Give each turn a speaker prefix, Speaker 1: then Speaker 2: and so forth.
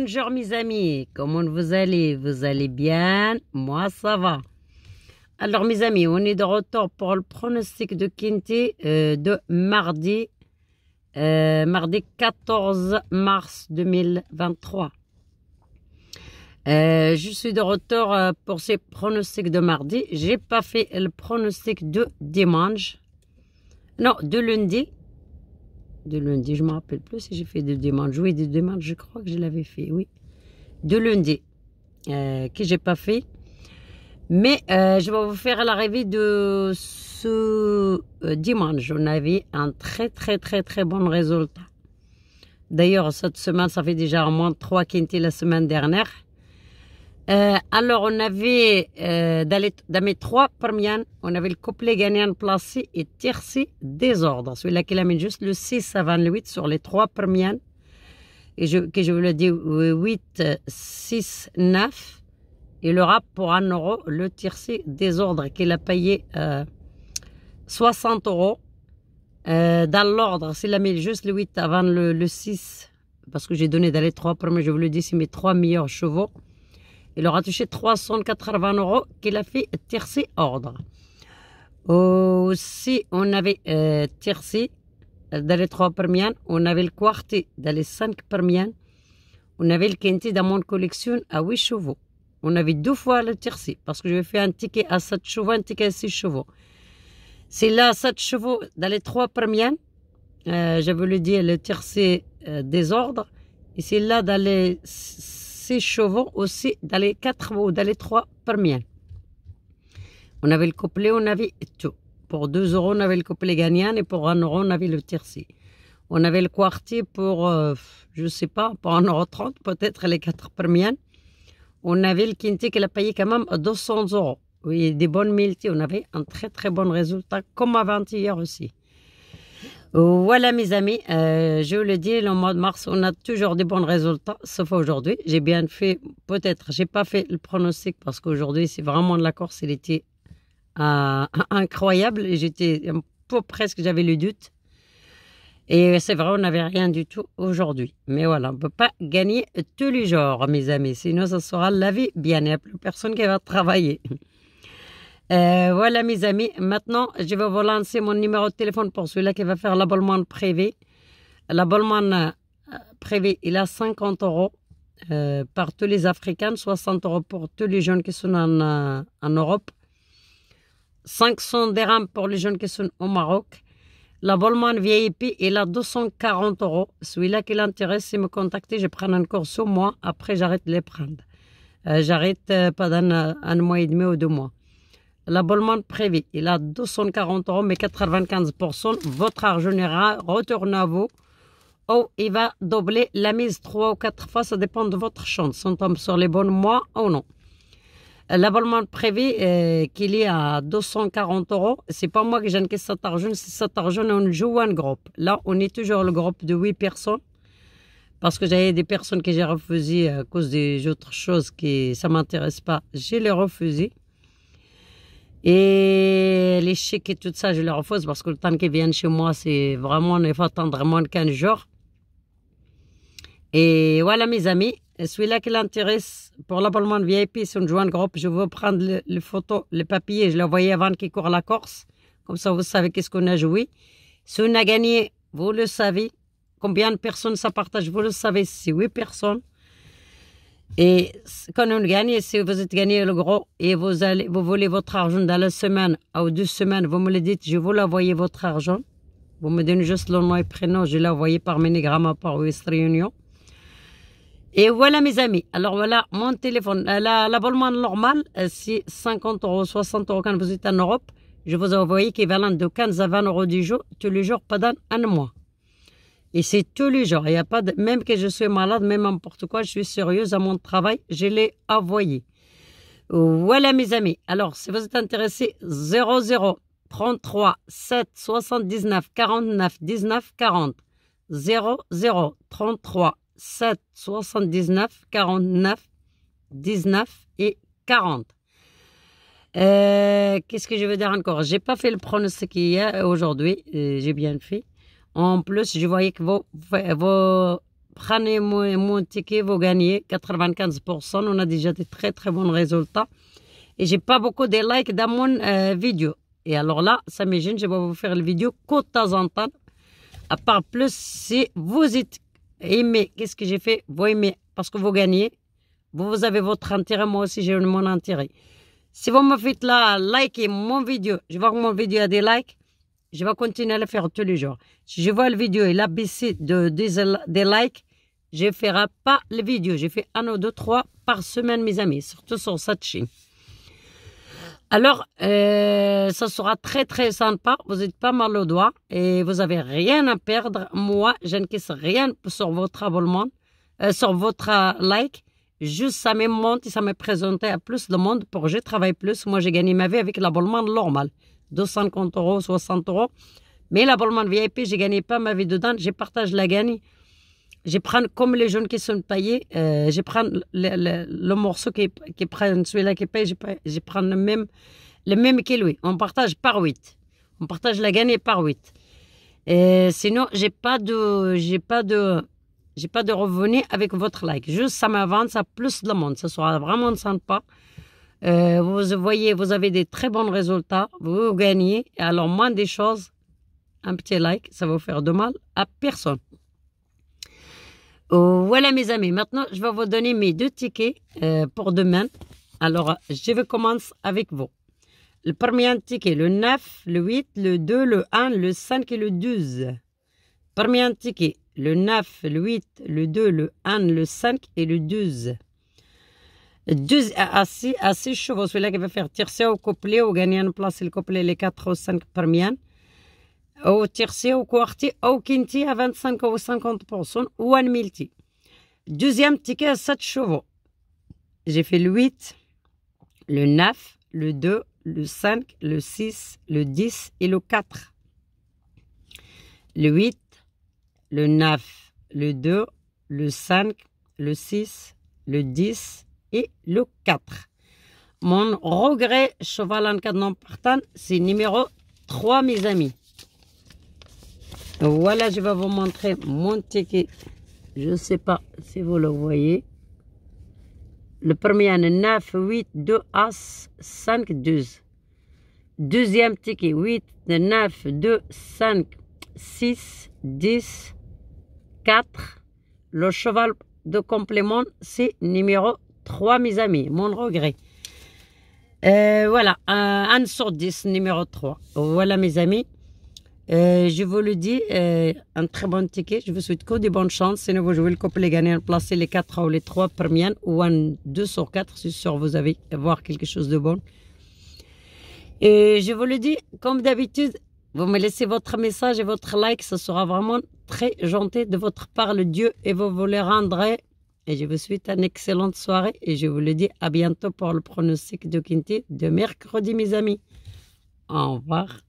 Speaker 1: Bonjour mes amis, comment vous allez Vous allez bien Moi ça va. Alors mes amis, on est de retour pour le pronostic de Quinté euh, de mardi, euh, mardi 14 mars 2023. Euh, je suis de retour pour ces pronostics de mardi. J'ai pas fait le pronostic de dimanche, non, de lundi de lundi, je ne me rappelle plus si j'ai fait des demandes. Oui, des demandes, je crois que je l'avais fait, oui. De lundi, euh, que j'ai pas fait. Mais euh, je vais vous faire l'arrivée de ce euh, dimanche. On avait un très, très, très, très bon résultat. D'ailleurs, cette semaine, ça fait déjà au moins trois quintes la semaine dernière. Euh, alors, on avait, euh, dans, mes trois premières, on avait le couplet gagnant placé et tiercé désordre. Celui-là qui mis juste le 6 avant le 8 sur les trois premières. Et je, que je vous le dis, 8, 6, 9. Et le rap pour 1 euro, le tiercé désordre qu'il a payé 60 euh, euros. Euh, dans l'ordre, s'il a mis juste le 8 avant le, 6, parce que j'ai donné dans les trois premières, je vous le dis, c'est mes trois meilleurs chevaux. Il aura touché 380 euros qu'il a fait tiercé ordre. Aussi, on avait euh, euh, dans les trois premières, on avait le quarté dans les cinq premières, on avait le quinté dans mon collection à huit chevaux. On avait deux fois le tiercé parce que je vais faire un ticket à sept chevaux, un ticket à six chevaux. C'est là sept chevaux dans les trois premières. Euh, je vous le dire, le tiercé euh, désordre. Et c'est là dans les c'est chevaux aussi d'aller quatre ou dans les trois premières. On avait le couplet, on avait tout. Pour deux euros, on avait le couplet gagnant et pour un euro, on avait le tiercé. On avait le quartier pour, euh, je sais pas, pour 1,30 euro, peut-être les quatre premières. On avait le quintet qui a payé quand même 200 euros. Oui, des bonnes multi. On avait un très très bon résultat, comme avant-hier aussi. Voilà mes amis, euh, je vous le dis, le mois de mars, on a toujours des bons résultats, sauf aujourd'hui. J'ai bien fait, peut-être, j'ai pas fait le pronostic parce qu'aujourd'hui, c'est vraiment de la Corse, il était euh, incroyable j'étais un euh, presque, j'avais le doute. Et c'est vrai, on n'avait rien du tout aujourd'hui. Mais voilà, on ne peut pas gagner tous les jours, mes amis. Sinon, ça sera la vie bien. Il n'y a plus personne qui va travailler. Euh, voilà mes amis, maintenant je vais vous lancer mon numéro de téléphone pour celui-là qui va faire l'abonnement privé. L'abonnement euh, privé, il a 50 euros euh, par tous les Africains, 60 euros pour tous les jeunes qui sont en, en Europe, 500 dirhams pour les jeunes qui sont au Maroc. L'abonnement VIP, il a 240 euros. Celui-là qui l'intéresse, c'est me contacter, je prends un cours sur moi, après j'arrête de les prendre. j'arrête pendant un mois et demi ou deux mois l'abonnement prévu, Il a 240 euros, mais 95%. Votre argent ira, retourne à vous. Ou oh, il va doubler la mise trois ou quatre fois, ça dépend de votre chance. On tombe sur les bons mois ou non. L'abonnement prévu, euh, qu'il est à 240 euros, c'est pas moi qui j'encaisse cet argent, c'est cet argent, on joue un groupe. Là, on est toujours le groupe de 8 personnes parce que j'avais des personnes que j'ai refusées à cause des autres choses qui ça m'intéresse pas. Je les refusé. Et les chèques et tout ça, je les refuse parce que le temps qu'ils viennent chez moi, c'est vraiment, il faut attendre moins de 15 jours. Et voilà, mes amis, celui-là qui l'intéresse pour l'abonnement VIP, si une joint le groupe, je veux prendre les photos, les papiers, je l'ai voyais avant qu'il court la course. Comme ça, vous savez qu'est-ce qu'on a joué. Si on a gagné, vous le savez. Combien de personnes ça partage, vous le savez, c'est 8 personnes. Et quand on gagne, si vous êtes gagné le gros et vous, allez, vous voulez votre argent dans la semaine ou deux semaines, vous me le dites, je vous l'envoie votre argent. Vous me donnez juste le nom et prénom, je l'envoie par Minigram par West Réunion. Et voilà mes amis, alors voilà mon téléphone. Euh, l'abonnement normal, euh, c'est 50 euros, 60 euros quand vous êtes en Europe. Je vous envoie envoyé équivalent de 15 à 20 euros du jour, tous les jours pendant un mois. Et c'est tous les jours. Il y a pas de, même que je suis malade, même n'importe quoi, je suis sérieuse à mon travail, je l'ai envoyé. Voilà mes amis. Alors, si vous êtes intéressés, 00 33 7 79 49 19 40. 00 33 7 79 49 19 et 40. Euh, Qu'est-ce que je veux dire encore J'ai pas fait le pronostic hier aujourd'hui, euh, j'ai bien fait. En plus, je voyais que vous, prenez mon, ticket, vous gagnez 95%. On a déjà des très très bons résultats. Et je n'ai pas beaucoup de likes dans mon euh, vidéo. Et alors là, ça m'étonne, je vais vous faire le vidéo côte de temps À part plus, si vous êtes aimé, qu'est-ce que j'ai fait Vous aimez parce que vous gagnez. Vous avez votre intérêt, moi aussi j'ai mon intérêt. Si vous me faites là, et mon vidéo, je vois que mon vidéo a des likes je vais continuer à le faire tous les jours. Si je vois la vidéo et la de, des, likes, je ne ferai pas les vidéo. Je fait un ou deux, trois par semaine, mes amis, surtout sur cette chaîne. Alors, euh, ça sera très très sympa. Vous n'êtes pas mal au doigt et vous n'avez rien à perdre. Moi, je ne caisse rien sur votre abonnement, euh, sur votre like. Juste, ça me monte et ça me présente à plus de monde pour que je travaille plus. Moi, j'ai gagné ma vie avec l'abonnement normal. 250 euros, 60 euros. Mais la de VIP, j'ai gagné pas ma vie dedans, Je partage la gagne. Je prends, comme les jeunes qui sont payés, euh, je prends le, morceau qui, qui prend celui-là qui paye, je, prends le même, le même que lui. On partage par 8. On partage la gagne par 8. Et sinon, je pas de, j'ai pas de, j'ai pas de revenus avec votre like. Juste, ça m'avance à plus de monde. Ce sera vraiment sympa. Euh, vous voyez, vous avez des très bons résultats, vous gagnez. Alors, moins des choses, un petit like, ça va faire de mal à personne. Euh, voilà mes amis, maintenant je vais vous donner mes deux tickets euh, pour demain. Alors, je vais commencer avec vous. Le premier ticket, le 9, le 8, le 2, le 1, le 5 et le 12. Premier ticket, le 9, le 8, le 2, le 1, le 5 et le 12 deux, à, 6 à chevaux. Celui-là qui va faire tirer au couplet, ou gagner une place, le couplet, les 4 ou cinq premières. Ou tirer au quartier ou quinti à 25 ou 50% ou un multi. Deuxième ticket à 7 chevaux. J'ai fait le 8, le 9, le 2, le 5, le 6, le 10 et le 4. Le 8, le 9, le 2, le 5, le 6, le 10 et le 4. Mon regret, cheval en cas non partant, c'est numéro 3, mes amis. Voilà, je vais vous montrer mon ticket. Je ne sais pas si vous le voyez. Le premier, 9, 8, 2, As, 5, 12. Deuxième ticket, 8, 9, 2, 5, 6, 10, 4. Le cheval de complément, c'est numéro Trois, mes amis, mon regret. Euh, voilà, un sur 10, numéro 3. Voilà, mes amis. Euh, je vous le dis, euh, un très bon ticket. Je vous souhaite que de bonnes chances. Sinon, vous jouez le couple et gagnez, placer les quatre ou les trois premières ou un deux sur 4. C'est sûr, vous avez voir quelque chose de bon. Et je vous le dis, comme d'habitude, vous me laissez votre message et votre like. Ce sera vraiment très gentil de votre part, le Dieu, et vous vous le rendrez et je vous souhaite une excellente soirée et je vous le dis à bientôt pour le pronostic de Quinty de mercredi, mes amis. Au revoir.